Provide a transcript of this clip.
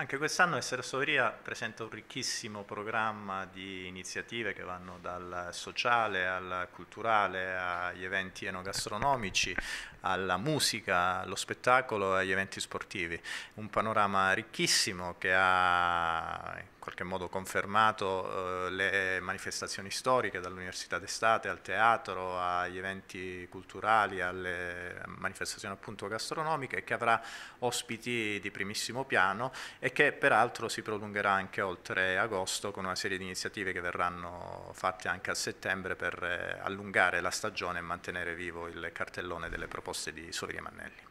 Anche quest'anno Esserosoria presenta un ricchissimo programma di iniziative che vanno dal sociale al culturale, agli eventi enogastronomici, alla musica, allo spettacolo e agli eventi sportivi. Un panorama ricchissimo che ha qualche modo confermato eh, le manifestazioni storiche, dall'università d'estate al teatro, agli eventi culturali, alle manifestazioni appunto gastronomiche, e che avrà ospiti di primissimo piano e che peraltro si prolungherà anche oltre agosto con una serie di iniziative che verranno fatte anche a settembre per eh, allungare la stagione e mantenere vivo il cartellone delle proposte di Sovria Mannelli.